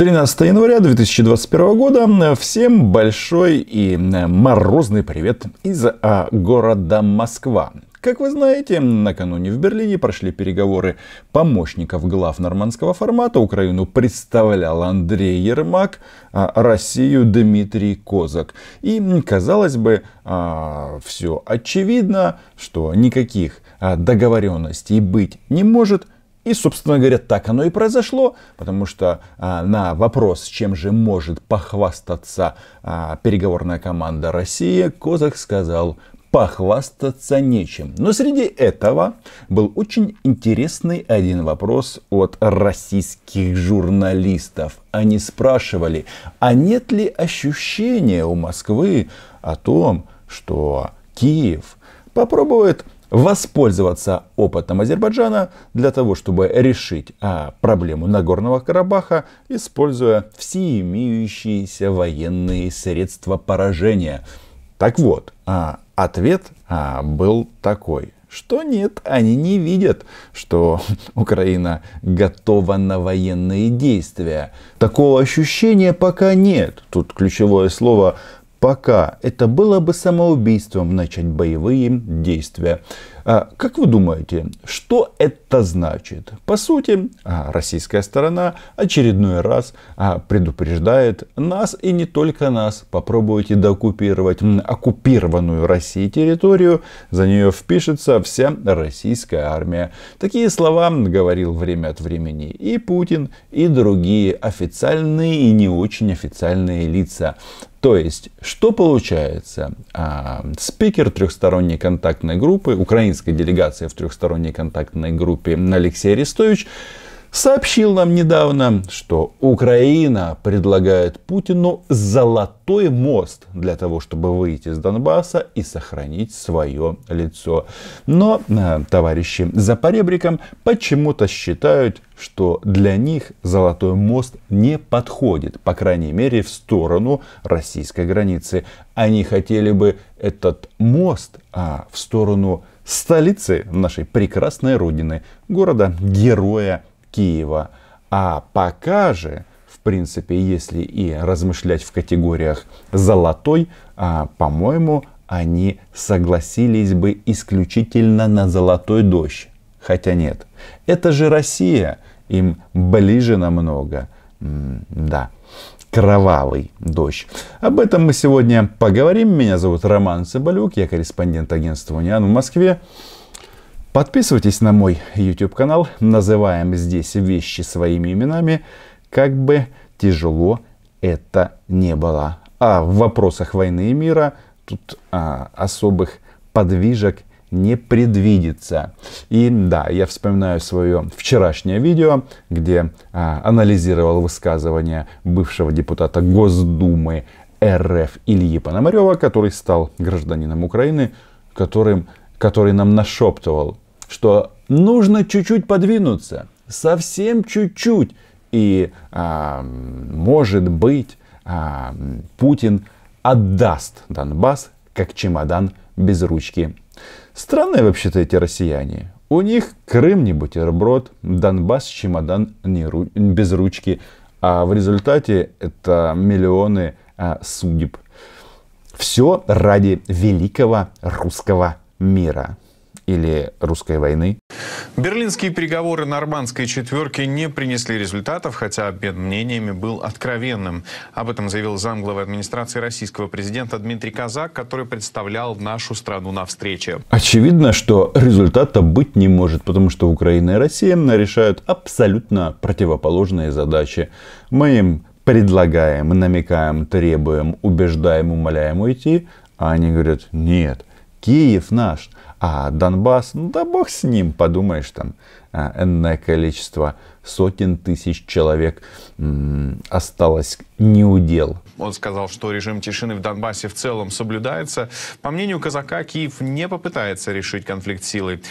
13 января 2021 года. Всем большой и э, морозный привет из а, города Москва. Как вы знаете, накануне в Берлине прошли переговоры помощников глав нормандского формата. Украину представлял Андрей Ермак, а Россию Дмитрий Козак. И, казалось бы, а, все очевидно, что никаких а, договоренностей быть не может – и, собственно говоря, так оно и произошло, потому что а, на вопрос, чем же может похвастаться а, переговорная команда России, Козак сказал, похвастаться нечем. Но среди этого был очень интересный один вопрос от российских журналистов. Они спрашивали, а нет ли ощущения у Москвы о том, что Киев попробует воспользоваться опытом Азербайджана для того, чтобы решить а, проблему Нагорного Карабаха, используя все имеющиеся военные средства поражения. Так вот, а, ответ а, был такой что нет, они не видят, что Украина готова на военные действия. Такого ощущения пока нет. Тут ключевое слово пока это было бы самоубийством начать боевые действия. А как вы думаете, что это значит? По сути, а, российская сторона очередной раз а, предупреждает нас и не только нас. Попробуйте докупировать оккупированную Россией территорию, за нее впишется вся российская армия. Такие слова говорил время от времени и Путин, и другие официальные и не очень официальные лица. То есть, что получается? А, спикер трехсторонней контактной группы, украинской делегации в трехсторонней контактной группе Алексей Арестович сообщил нам недавно, что Украина предлагает Путину золотой мост для того, чтобы выйти из Донбасса и сохранить свое лицо. Но э, товарищи за поребриком почему-то считают, что для них золотой мост не подходит, по крайней мере, в сторону российской границы. Они хотели бы этот мост а, в сторону столицы нашей прекрасной родины, города-героя Киева. А пока же, в принципе, если и размышлять в категориях «золотой», а, по-моему, они согласились бы исключительно на «золотой дождь». Хотя нет, это же Россия, им ближе намного. М да, кровавый дождь. Об этом мы сегодня поговорим. Меня зовут Роман Цыбалюк, я корреспондент агентства «Униан» в Москве. Подписывайтесь на мой YouTube канал. Называем здесь вещи своими именами. Как бы тяжело это не было. А в вопросах войны и мира тут а, особых подвижек не предвидится. И да, я вспоминаю свое вчерашнее видео, где а, анализировал высказывание бывшего депутата Госдумы РФ Ильи Пономарева, который стал гражданином Украины, которым который нам нашептывал, что нужно чуть-чуть подвинуться, совсем чуть-чуть, и, а, может быть, а, Путин отдаст Донбасс как чемодан без ручки. Странные вообще-то эти россияне. У них Крым не бутерброд, Донбасс чемодан не ру... без ручки. А в результате это миллионы а, судеб. Все ради великого русского мира или русской войны. Берлинские переговоры нормандской четверки не принесли результатов, хотя обмен мнениями был откровенным. Об этом заявил замглавы администрации российского президента Дмитрий Казак, который представлял нашу страну на встрече. Очевидно, что результата быть не может, потому что Украина и Россия решают абсолютно противоположные задачи. Мы им предлагаем, намекаем, требуем, убеждаем, умоляем уйти, а они говорят, нет, Киев наш, а Донбасс, ну да бог с ним, подумаешь, там а, энное количество сотен тысяч человек осталось не удел. Он сказал, что режим тишины в Донбассе в целом соблюдается. По мнению казака, Киев не попытается решить конфликт силой.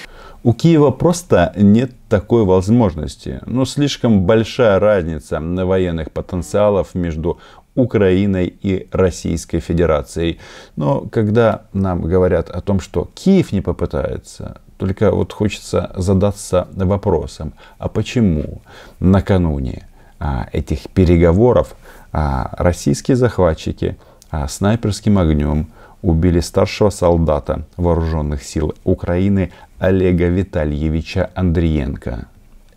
У Киева просто нет такой возможности. Ну, слишком большая разница на военных потенциалов между Украиной и Российской Федерацией. Но когда нам говорят о том, что Киев не попытается, только вот хочется задаться вопросом, а почему накануне а, этих переговоров а, российские захватчики а, снайперским огнем убили старшего солдата вооруженных сил Украины Олега Витальевича Андриенко.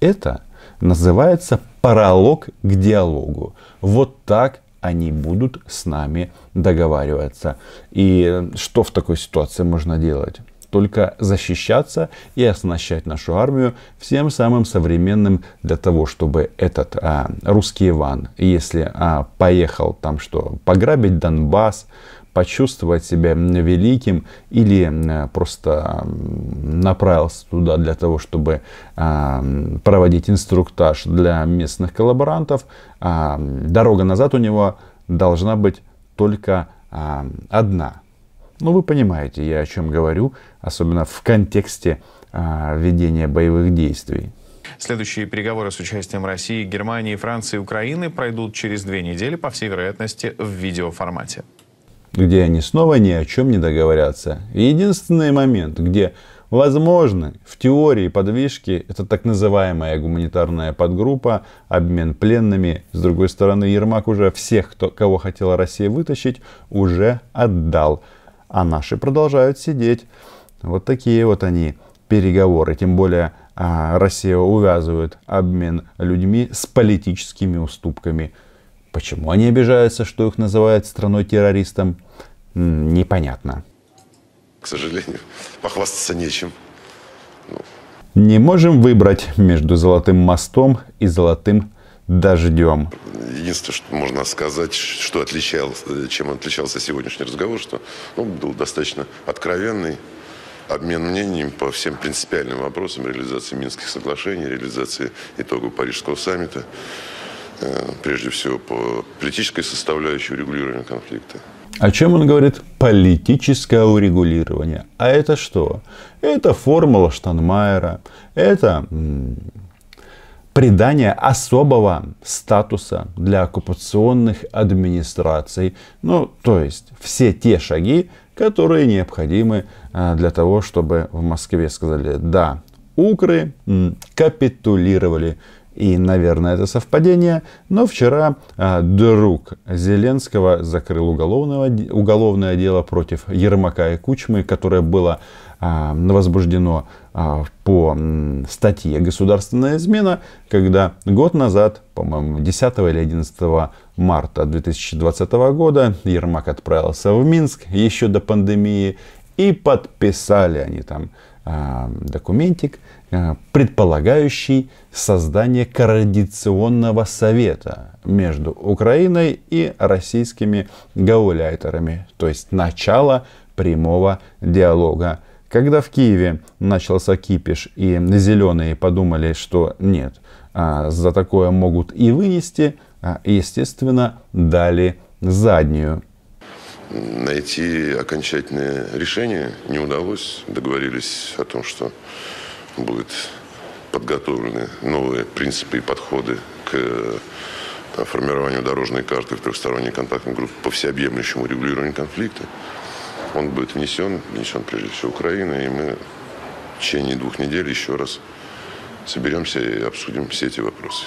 Это называется паралог к диалогу. Вот так они будут с нами договариваться. И что в такой ситуации можно делать? только защищаться и оснащать нашу армию всем самым современным для того, чтобы этот а, русский Иван, если а, поехал там что, пограбить Донбасс, почувствовать себя великим или просто направился туда для того, чтобы а, проводить инструктаж для местных коллаборантов, а, дорога назад у него должна быть только а, одна. Ну, вы понимаете, я о чем говорю, особенно в контексте ведения боевых действий. Следующие переговоры с участием России, Германии, Франции и Украины пройдут через две недели, по всей вероятности, в видеоформате где они снова ни о чем не договорятся. единственный момент, где возможно в теории подвижки, это так называемая гуманитарная подгруппа, обмен пленными. С другой стороны, Ермак уже всех, кто, кого хотела Россия вытащить, уже отдал. А наши продолжают сидеть. Вот такие вот они переговоры. Тем более а, Россия увязывает обмен людьми с политическими уступками. Почему они обижаются, что их называют страной-террористом, непонятно. К сожалению, похвастаться нечем. Ну. Не можем выбрать между золотым мостом и золотым дождем. Единственное, что можно сказать, что отличал, чем отличался сегодняшний разговор, что он ну, был достаточно откровенный, обмен мнением по всем принципиальным вопросам реализации Минских соглашений, реализации итогов Парижского саммита. Э, прежде всего по политической составляющей урегулирования конфликта. О чем он говорит? Политическое урегулирование. А это что? Это формула Штанмайера. Это придание особого статуса для оккупационных администраций. Ну, то есть все те шаги, которые необходимы э, для того, чтобы в Москве сказали «да, укры капитулировали и, наверное, это совпадение, но вчера э, друг Зеленского закрыл уголовного, уголовное дело против Ермака и Кучмы, которое было э, возбуждено э, по статье «Государственная измена», когда год назад, по-моему, 10 или 11 марта 2020 года Ермак отправился в Минск еще до пандемии, и подписали они там документик, Э, предполагающий создание координационного совета между Украиной и российскими гауляйтерами, то есть начало прямого диалога. Когда в Киеве начался кипиш и зеленые подумали, что нет, а за такое могут и вынести, а, естественно, дали заднюю. Найти окончательное решение не удалось. Договорились о том, что будут подготовлены новые принципы и подходы к э, формированию дорожной карты в трехсторонней контактной группе по всеобъемлющему регулированию конфликта. Он будет внесен, внесен прежде всего Украиной, и мы в течение двух недель еще раз соберемся и обсудим все эти вопросы.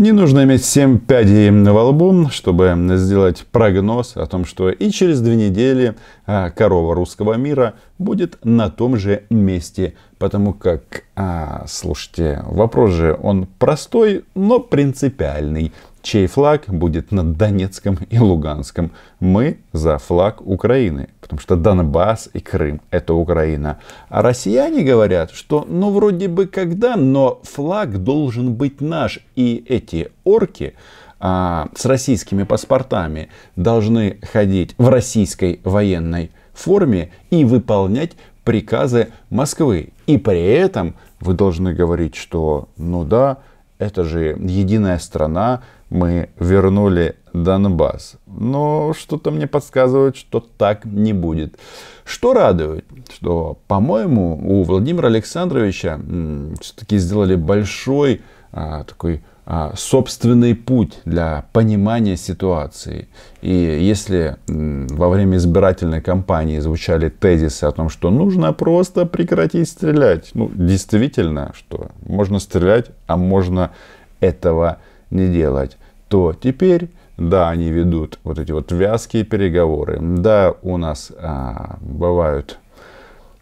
Не нужно иметь 7 пядей во лбу, чтобы сделать прогноз о том, что и через две недели а, корова русского мира будет на том же месте. Потому как, а, слушайте, вопрос же он простой, но принципиальный чей флаг будет над Донецком и Луганском. Мы за флаг Украины, потому что Донбасс и Крым – это Украина. А россияне говорят, что ну вроде бы когда, но флаг должен быть наш. И эти орки а, с российскими паспортами должны ходить в российской военной форме и выполнять приказы Москвы. И при этом вы должны говорить, что ну да, это же единая страна, мы вернули Донбасс. Но что-то мне подсказывает, что так не будет. Что радует, что, по-моему, у Владимира Александровича все-таки сделали большой а, такой а, собственный путь для понимания ситуации. И если во время избирательной кампании звучали тезисы о том, что нужно просто прекратить стрелять, ну, действительно, что можно стрелять, а можно этого не делать то теперь, да, они ведут вот эти вот вязкие переговоры, да, у нас а, бывают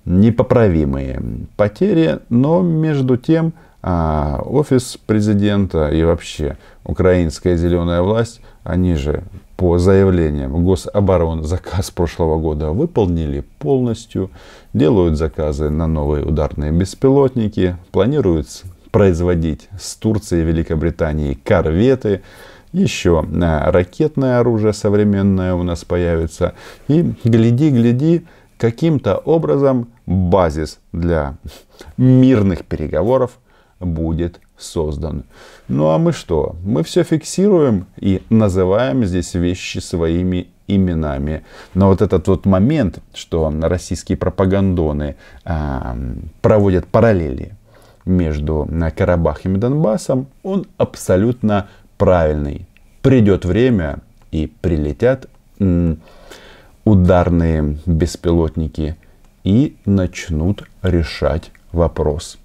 непоправимые потери, но между тем а, офис президента и вообще украинская зеленая власть, они же по заявлениям гособорон заказ прошлого года выполнили полностью, делают заказы на новые ударные беспилотники, планируют производить с Турцией и Великобританией корветы, еще э, ракетное оружие современное у нас появится. И гляди, гляди, каким-то образом базис для мирных переговоров будет создан. Ну а мы что? Мы все фиксируем и называем здесь вещи своими именами. Но вот этот вот момент, что российские пропагандоны э, проводят параллели между э, Карабахом и Донбассом, он абсолютно правильный. Придет время и прилетят ударные беспилотники и начнут решать вопрос.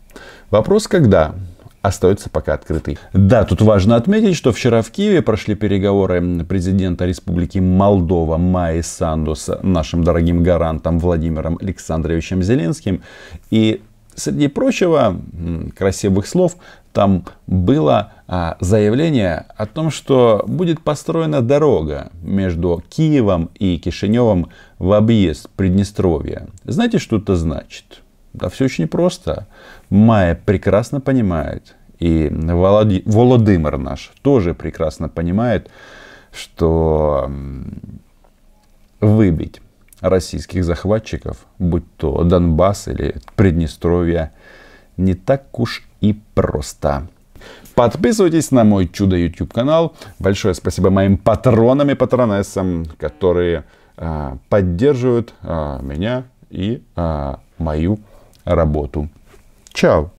Вопрос когда? остается пока открытый. Да, тут важно отметить, что вчера в Киеве прошли переговоры президента Республики Молдова Майи Санду с нашим дорогим гарантом Владимиром Александровичем Зеленским. И Среди прочего, красивых слов, там было а, заявление о том, что будет построена дорога между Киевом и Кишиневым в объезд Приднестровья. Знаете, что это значит? Да все очень просто. Майя прекрасно понимает, и Володимир наш тоже прекрасно понимает, что выбить российских захватчиков, будь то Донбасс или Приднестровье, не так уж и просто. Подписывайтесь на мой чудо YouTube канал. Большое спасибо моим патронам и патронессам, которые э, поддерживают э, меня и э, мою работу. Чао!